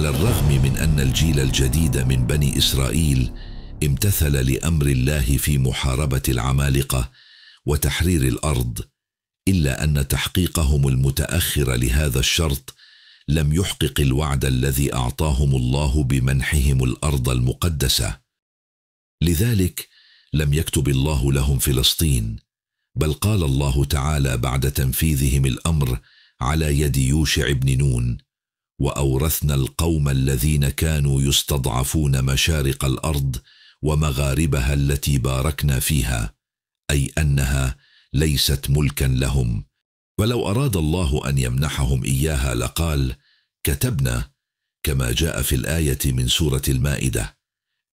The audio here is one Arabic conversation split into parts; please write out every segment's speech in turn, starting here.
على الرغم من ان الجيل الجديد من بني اسرائيل امتثل لامر الله في محاربه العمالقه وتحرير الارض الا ان تحقيقهم المتاخر لهذا الشرط لم يحقق الوعد الذي اعطاهم الله بمنحهم الارض المقدسه لذلك لم يكتب الله لهم فلسطين بل قال الله تعالى بعد تنفيذهم الامر على يد يوشع بن نون واورثنا القوم الذين كانوا يستضعفون مشارق الارض ومغاربها التي باركنا فيها اي انها ليست ملكا لهم ولو اراد الله ان يمنحهم اياها لقال كتبنا كما جاء في الايه من سوره المائده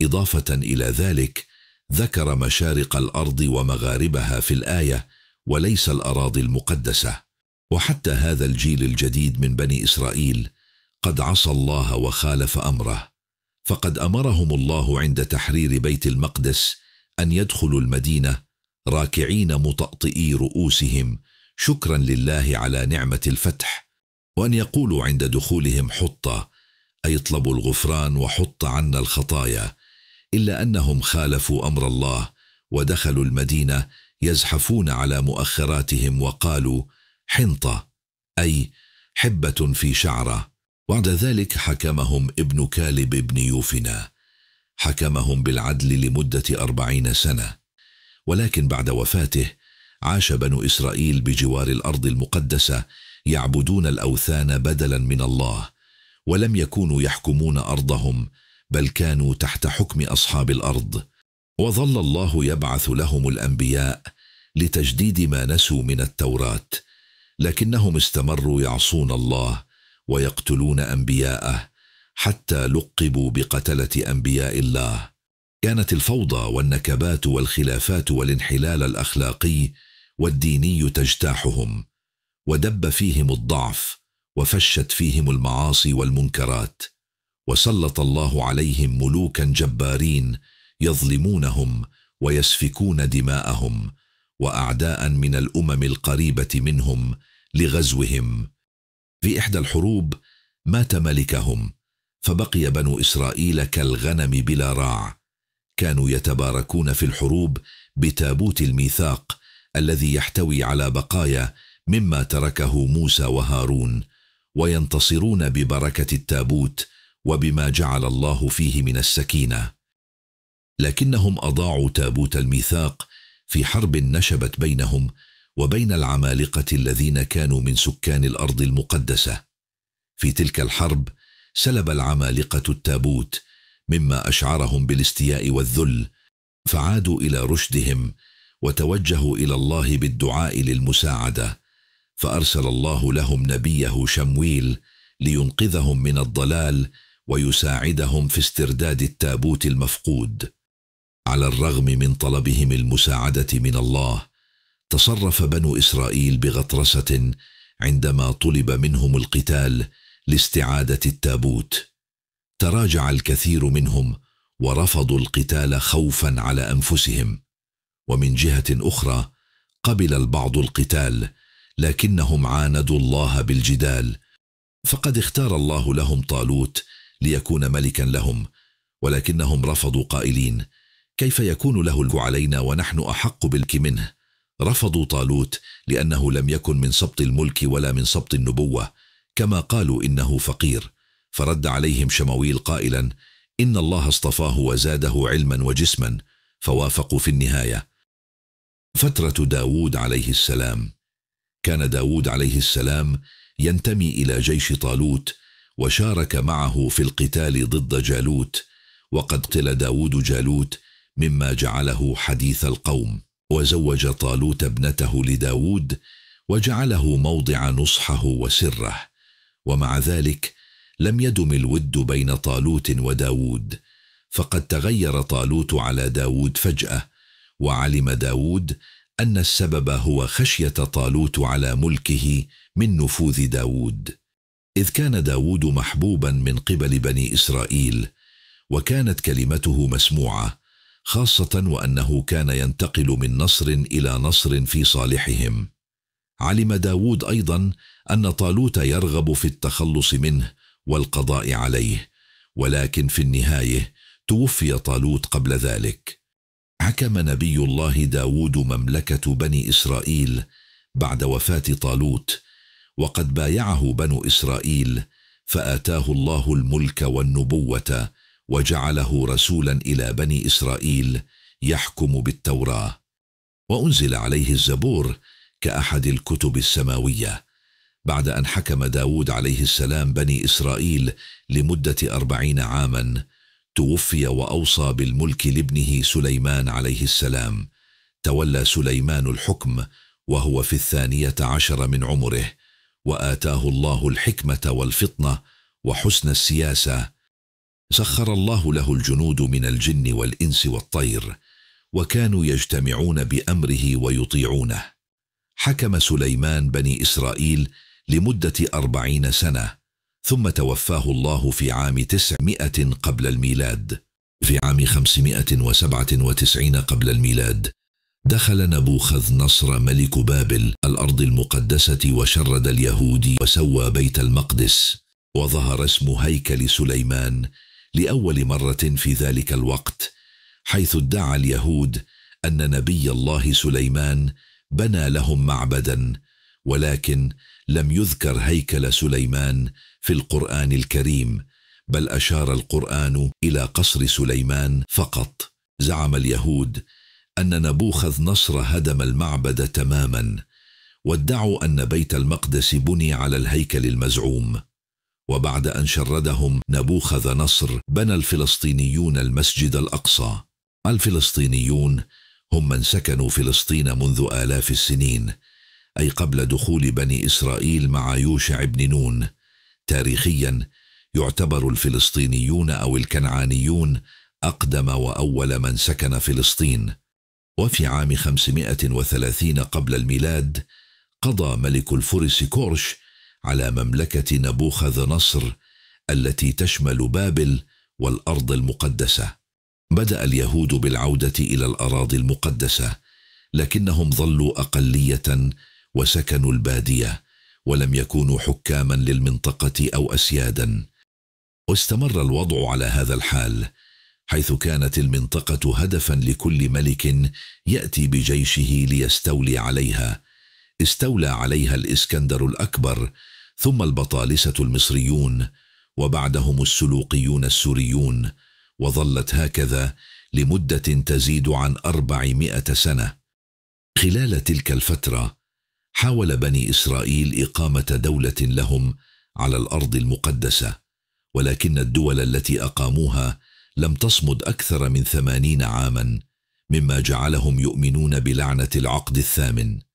اضافه الى ذلك ذكر مشارق الارض ومغاربها في الايه وليس الاراضي المقدسه وحتى هذا الجيل الجديد من بني اسرائيل قد عصى الله وخالف امره فقد امرهم الله عند تحرير بيت المقدس ان يدخلوا المدينه راكعين مطأطئي رؤوسهم شكرا لله على نعمه الفتح وان يقولوا عند دخولهم حطه اي اطلبوا الغفران وحط عنا الخطايا الا انهم خالفوا امر الله ودخلوا المدينه يزحفون على مؤخراتهم وقالوا حنطه اي حبه في شعره بعد ذلك حكمهم ابن كالب بن يوفنا حكمهم بالعدل لمدة أربعين سنة ولكن بعد وفاته عاش بنو إسرائيل بجوار الأرض المقدسة يعبدون الأوثان بدلا من الله ولم يكونوا يحكمون أرضهم بل كانوا تحت حكم أصحاب الأرض وظل الله يبعث لهم الأنبياء لتجديد ما نسوا من التوراة لكنهم استمروا يعصون الله ويقتلون انبياءه حتى لقبوا بقتله انبياء الله كانت الفوضى والنكبات والخلافات والانحلال الاخلاقي والديني تجتاحهم ودب فيهم الضعف وفشت فيهم المعاصي والمنكرات وسلط الله عليهم ملوكا جبارين يظلمونهم ويسفكون دماءهم واعداء من الامم القريبه منهم لغزوهم في إحدى الحروب مات ملكهم فبقي بنو إسرائيل كالغنم بلا راع كانوا يتباركون في الحروب بتابوت الميثاق الذي يحتوي على بقايا مما تركه موسى وهارون وينتصرون ببركه التابوت وبما جعل الله فيه من السكينه لكنهم اضاعوا تابوت الميثاق في حرب نشبت بينهم وبين العمالقة الذين كانوا من سكان الأرض المقدسة في تلك الحرب سلب العمالقة التابوت مما أشعرهم بالاستياء والذل فعادوا إلى رشدهم وتوجهوا إلى الله بالدعاء للمساعدة فأرسل الله لهم نبيه شمويل لينقذهم من الضلال ويساعدهم في استرداد التابوت المفقود على الرغم من طلبهم المساعدة من الله تصرف بنو اسرائيل بغطرسه عندما طلب منهم القتال لاستعاده التابوت تراجع الكثير منهم ورفضوا القتال خوفا على انفسهم ومن جهه اخرى قبل البعض القتال لكنهم عاندوا الله بالجدال فقد اختار الله لهم طالوت ليكون ملكا لهم ولكنهم رفضوا قائلين كيف يكون له علينا ونحن احق بالك منه رفضوا طالوت لأنه لم يكن من سبط الملك ولا من سبط النبوة كما قالوا إنه فقير فرد عليهم شمويل قائلا إن الله اصطفاه وزاده علما وجسما فوافقوا في النهاية فترة داود عليه السلام كان داود عليه السلام ينتمي إلى جيش طالوت وشارك معه في القتال ضد جالوت وقد قل داود جالوت مما جعله حديث القوم وزوج طالوت ابنته لداود وجعله موضع نصحه وسره ومع ذلك لم يدم الود بين طالوت وداود فقد تغير طالوت على داود فجاه وعلم داود ان السبب هو خشيه طالوت على ملكه من نفوذ داود اذ كان داود محبوبا من قبل بني اسرائيل وكانت كلمته مسموعه خاصة وأنه كان ينتقل من نصر إلى نصر في صالحهم علم داود أيضا أن طالوت يرغب في التخلص منه والقضاء عليه ولكن في النهاية توفي طالوت قبل ذلك حكم نبي الله داود مملكة بني إسرائيل بعد وفاة طالوت وقد بايعه بنو إسرائيل فآتاه الله الملك والنبوة وجعله رسولا إلى بني إسرائيل يحكم بالتوراة وأنزل عليه الزبور كأحد الكتب السماوية بعد أن حكم داود عليه السلام بني إسرائيل لمدة أربعين عاما توفي وأوصى بالملك لابنه سليمان عليه السلام تولى سليمان الحكم وهو في الثانية عشر من عمره وآتاه الله الحكمة والفطنة وحسن السياسة سخر الله له الجنود من الجن والانس والطير وكانوا يجتمعون بامره ويطيعونه حكم سليمان بني اسرائيل لمده اربعين سنه ثم توفاه الله في عام تسعمائه قبل الميلاد في عام خمسمائه وسبعه وتسعين قبل الميلاد دخل نبوخذ نصر ملك بابل الارض المقدسه وشرد اليهود وسوى بيت المقدس وظهر اسم هيكل سليمان لاول مره في ذلك الوقت حيث ادعى اليهود ان نبي الله سليمان بنى لهم معبدا ولكن لم يذكر هيكل سليمان في القران الكريم بل اشار القران الى قصر سليمان فقط زعم اليهود ان نبوخذ نصر هدم المعبد تماما وادعوا ان بيت المقدس بني على الهيكل المزعوم وبعد أن شردهم نبوخذ نصر بنى الفلسطينيون المسجد الأقصى الفلسطينيون هم من سكنوا فلسطين منذ آلاف السنين أي قبل دخول بني إسرائيل مع يوشع بن نون تاريخيا يعتبر الفلسطينيون أو الكنعانيون أقدم وأول من سكن فلسطين وفي عام 530 قبل الميلاد قضى ملك الفرس كورش على مملكه نبوخذ نصر التي تشمل بابل والارض المقدسه بدا اليهود بالعوده الى الاراضي المقدسه لكنهم ظلوا اقليه وسكنوا الباديه ولم يكونوا حكاما للمنطقه او اسيادا واستمر الوضع على هذا الحال حيث كانت المنطقه هدفا لكل ملك ياتي بجيشه ليستولي عليها استولى عليها الاسكندر الاكبر ثم البطالسة المصريون وبعدهم السلوقيون السوريون وظلت هكذا لمدة تزيد عن أربعمائة سنة خلال تلك الفترة حاول بني إسرائيل إقامة دولة لهم على الأرض المقدسة ولكن الدول التي أقاموها لم تصمد أكثر من ثمانين عاما مما جعلهم يؤمنون بلعنة العقد الثامن